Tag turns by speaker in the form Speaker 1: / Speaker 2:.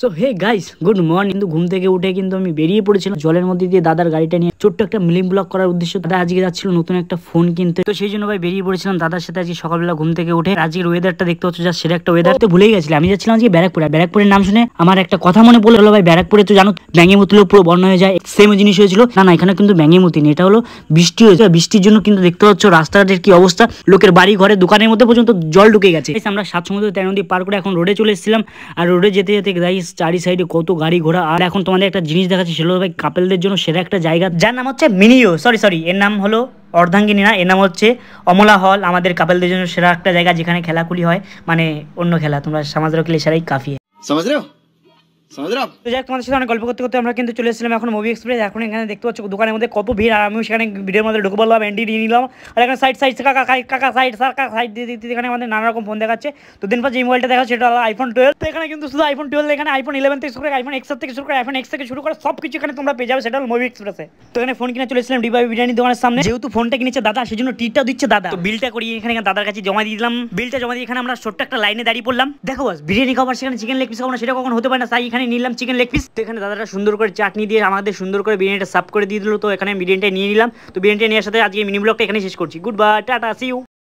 Speaker 1: so hey guys good morning কিন্তু ঘুম থেকে উঠে কিন্তু আমি বেরিয়ে পড়েছিলাম জলের মধ্যে দিয়ে দাদার গাড়িটা নিয়ে ছোট্ট একটা মিলিং ব্লক করার উদ্দেশ্যে দাদা আজকে যাচ্ছিল নতুন একটা ফোন কিনতে তো সেই জন্য ভাই বেরিয়ে পড়েছিলাম দাদার সাথে আজকে সকালবেলা ঘুম থেকে উঠে আজকের ওয়েদারটা দেখতে হচ্ছে যা সেটা একটা ওয়েদার তো ভুলেই গেছিলাম আমি যাচ্ছিলাম আজকে ব্যারাকপুরে ব্যারাকপুরের নাম শুনে আমার একটা কথা মনে পড়লো ভাই ব্যারাকপুরে তো জানো ব্যাঙে মতলেও পুরো বর্ণ হয়ে যায় সেম জিনিস হয়েছিল না না এখানে কিন্তু ব্যাঙে মতি নেই এটা হলো বৃষ্টি হয়েছে বৃষ্টির জন্য কিন্তু দেখতে পাচ্ছ রাস্তাঘাটের কি অবস্থা লোকের বাড়ি ঘরে দোকানের মধ্যে পর্যন্ত জল ঢুকে গেছে আমরা সাত সমুদ্র তেরো নদী পার করে এখন রোডে চলে এসেছিলাম আর রোডে যেতে যেতে চারি সাইডে কত গাড়ি ঘোড়া আর এখন তোমাদের একটা জিনিস দেখাচ্ছি সেটা ভাই কাপেলদের জন্য সেরা একটা জায়গা যার এটার নাম হচ্ছে মিনিও সরি সরি এর নাম হলো অর্ধাঙ্গিনী না এর নাম হচ্ছে অমলা হল আমাদের কাপেল জন্য সেরা একটা জায়গা যেখানে খেলাকুলি হয় মানে অন্য খেলা তোমরা সমাজ খেলে সেরাই কাফি সমাজ গল্প করতে করতে আমরা কিন্তু এসেছিলাম এখন এক্সপ্রেস এখন এখানে দেখতে পাচ্ছ দোকানের মধ্যে ভিড় আর সেখানে ভিড়ের মধ্যে নিলাম আর এখানে সাইড সাইড কাকা কাকা সাইড দিয়ে দিতে এখানে আমাদের নানা রকম ফোন তো পর যে মোবাইলটা সেটা আইফোন টুয়েলভ এখানে কিন্তু আইফোন এখানে আইফোন ইলেভেন থেকে শুরু করে আইফোন থেকে শুরু করে এক্স থেকে শুরু করে সব কিছু এখানে তোমরা পেয়ে যাবে সেটা তো এখানে ফোন কিনে চলেছিলাম সামনে যেহেতু ফোনটা কিনেছে দাদা সেজন্য টিটা দিচ্ছে দাদা বিলটা করি এখানে দাদার কাছে জমা দিয়ে দিলাম বিলটা জমা দিয়ে এখানে আমরা ছোট্ট একটা লাইনে দাঁড়িয়ে পড়লাম দেখো বিরিয়ানি খাবার সেখানে চিকেন লেগ পিস খাবো সেটা কখন হতে পারে না এখানে নিলাম চিকেন লেগ পিস তো এখানে দাদাটা সুন্দর করে চাটনি দিয়ে আমাদের সুন্দর করে বিরিয়ানিটা সাফ করে দিয়ে দিল তো এখানে বিরিয়ানিটা নিয়ে নিলাম তো বিরিয়ানিটা নেওয়ার সাথে আজকে মিনি ব্লগটা এখানে শেষ করছি good bye tata see you